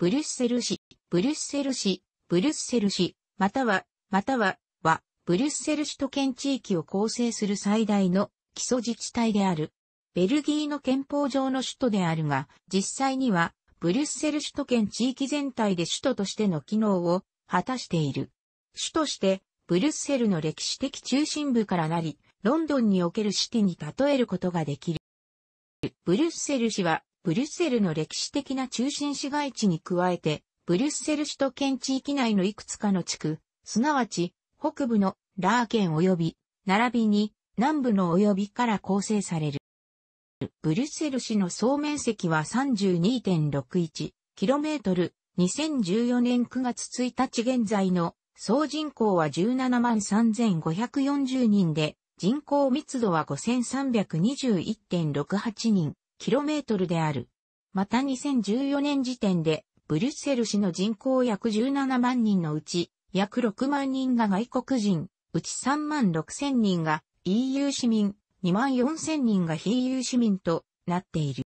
ブリュッセル市、ブリュッセル市、ブリュッセル市、または、または、は、ブリュッセル首都圏地域を構成する最大の基礎自治体である。ベルギーの憲法上の首都であるが、実際には、ブリュッセル首都圏地域全体で首都としての機能を果たしている。首都して、ブリュッセルの歴史的中心部からなり、ロンドンにおけるシティに例えることができる。ブリュッセル市は、ブリュッセルの歴史的な中心市街地に加えて、ブリュッセル首都圏地域内のいくつかの地区、すなわち北部のラーケン及び、並びに南部の及びから構成される。ブリュッセル市の総面積は 32.61km、2014年9月1日現在の総人口は17万3540人で、人口密度は5321.68人。km である。また2014年時点で、ブリュッセル市の人口約17万人のうち、約6万人が外国人、うち3万6千人が EU 市民、2万4千人が非 EU 市民となっている。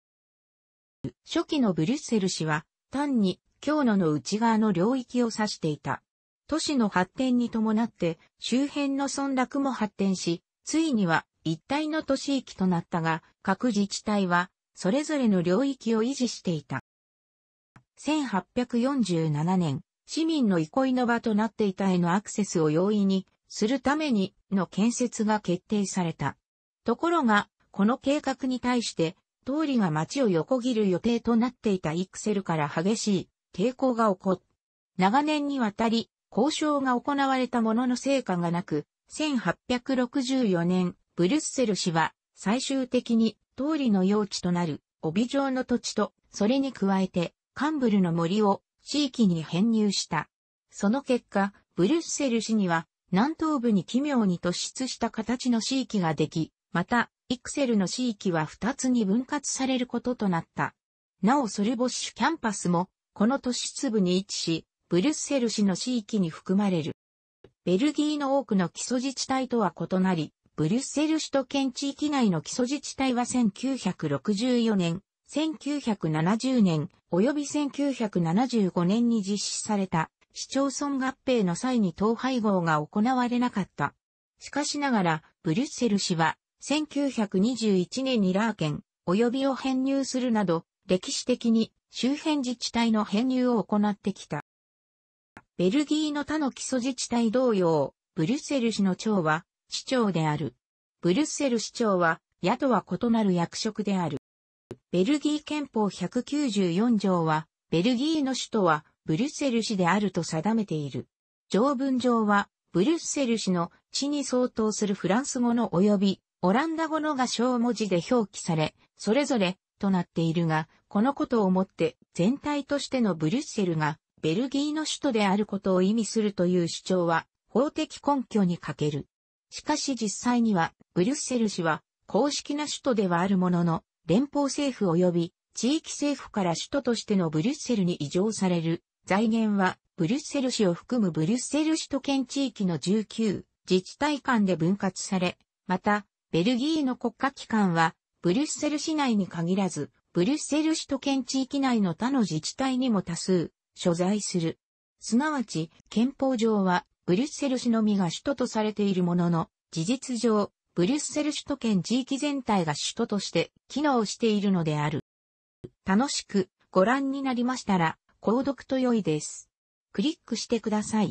初期のブリュッセル市は、単に、京野の内側の領域を指していた。都市の発展に伴って、周辺の村落も発展し、ついには一体の都市域となったが、各自治体はそれぞれの領域を維持していた。1847年、市民の憩いの場となっていたへのアクセスを容易にするためにの建設が決定された。ところが、この計画に対して、通りが街を横切る予定となっていたイクセルから激しい抵抗が起こっ長年にわたり交渉が行われたものの成果がなく、1864年、ブリュッセル市は最終的に通りの用地となる帯状の土地と、それに加えてカンブルの森を地域に編入した。その結果、ブリュッセル市には南東部に奇妙に突出した形の地域ができ、また、イクセルの地域は2つに分割されることとなった。なおソルボッシュキャンパスも、この都市部に位置し、ブリュッセル市の地域に含まれる。ベルギーの多くの基礎自治体とは異なり、ブリュッセル首都圏地域内の基礎自治体は1964年、1970年、及び1975年に実施された市町村合併の際に統廃合が行われなかった。しかしながら、ブリュッセル市は、1921年にラーケン、及びを編入するなど、歴史的に周辺自治体の編入を行ってきた。ベルギーの他の基礎自治体同様、ブリュッセル市の長は市長である。ブリュッセル市長は、野党は異なる役職である。ベルギー憲法194条は、ベルギーの首都はブリュッセル市であると定めている。条文上は、ブリュッセル市の地に相当するフランス語の及びオランダ語のが小文字で表記され、それぞれとなっているが、このことをもって全体としてのブリュッセルがベルギーの首都であることを意味するという主張は法的根拠に欠ける。しかし実際には、ブリュッセル市は公式な首都ではあるものの、連邦政府及び地域政府から首都としてのブリュッセルに移譲される財源は、ブリュッセル市を含むブリュッセル首都圏地域の19自治体間で分割され、また、ベルギーの国家機関は、ブリュッセル市内に限らず、ブリュッセル首都圏地域内の他の自治体にも多数、所在する。すなわち、憲法上は、ブリュッセル市のみが首都とされているものの、事実上、ブリュッセル首都圏地域全体が首都として機能しているのである。楽しくご覧になりましたら、購読と良いです。クリックしてください。